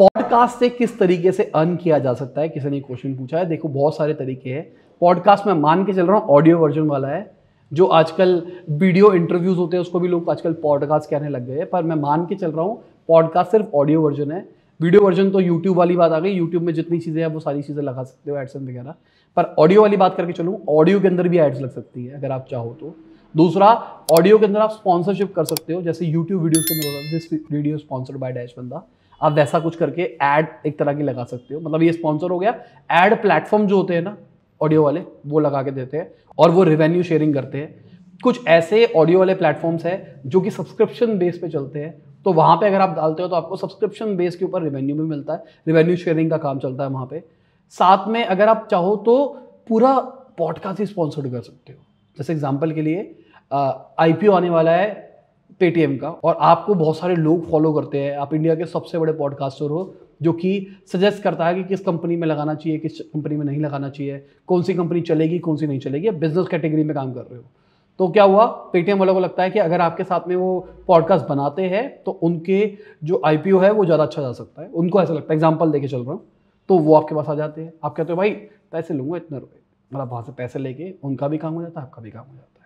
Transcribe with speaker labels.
Speaker 1: podcast से किस तरीके से अर्न किया जा सकता है किसी ने क्वेश्चन पूछा है देखो बहुत सारे तरीके हैं पॉडकास्ट मैं मान के चल रहा हूँ ऑडियो वर्जन वाला है जो आजकल वीडियो इंटरव्यूज़ होते हैं उसको भी लोग आजकल पॉडकास्ट कहने लग गए हैं पर मैं मान के चल रहा हूँ पॉडकास्ट सिर्फ ऑडियो वर्जन है वीडियो वर्जन तो यूट्यूब वाली बात आ गई यूट्यूब में जितनी चीज़ें हैं वो सारी चीज़ें लगा सकते हो एडसन वगैरह पर ऑडियो वाली बात करके चलूँ ऑडियो के अंदर भी एड्स लग सकती है अगर आप चाहो तो दूसरा ऑडियो के अंदर आप स्पॉन्सरशिप कर सकते हो जैसे यूट्यूब वीडियो के अंदर this video sponsored by dash बंदा आप वैसा कुछ करके एड एक तरह की लगा सकते हो मतलब ये स्पॉन्सर हो गया एड प्लेटफॉर्म जो होते हैं ना ऑडियो वाले वो लगा के देते हैं और वो रेवेन्यू शेयरिंग करते हैं कुछ ऐसे ऑडियो वाले प्लेटफॉर्म्स हैं जो कि सब्सक्रिप्शन बेस पे चलते हैं तो वहाँ पे अगर आप डालते हो तो आपको सब्सक्रिप्शन बेस के ऊपर रेवेन्यू भी मिलता है रेवेन्यू शेयरिंग का काम चलता है वहाँ पे साथ में अगर आप चाहो तो पूरा पॉडकास्ट ही स्पॉन्सर्ड कर सकते हो जैसे एग्जाम्पल के लिए आई आने वाला है पेटीएम का और आपको बहुत सारे लोग फॉलो करते हैं आप इंडिया के सबसे बड़े पॉडकास्टर हो जो कि सजेस्ट करता है कि किस कंपनी में लगाना चाहिए किस कंपनी में नहीं लगाना चाहिए कौन सी कंपनी चलेगी कौन सी नहीं चलेगी बिजनेस कैटेगरी में काम कर रहे हो तो क्या हुआ पेटीएम वालों को लगता है कि अगर आपके साथ में वो पॉडकास्ट बनाते हैं तो उनके जो आई है वो ज़्यादा अच्छा जा सकता है उनको ऐसा लगता है एग्जाम्पल देके चल रहा हूँ तो वो आपके पास आ जाते हैं आप कहते हो भाई पैसे लूँगा इतने रुपये मतलब वहाँ से पैसे लेके उनका भी काम हो जाता है आपका भी काम हो जाता है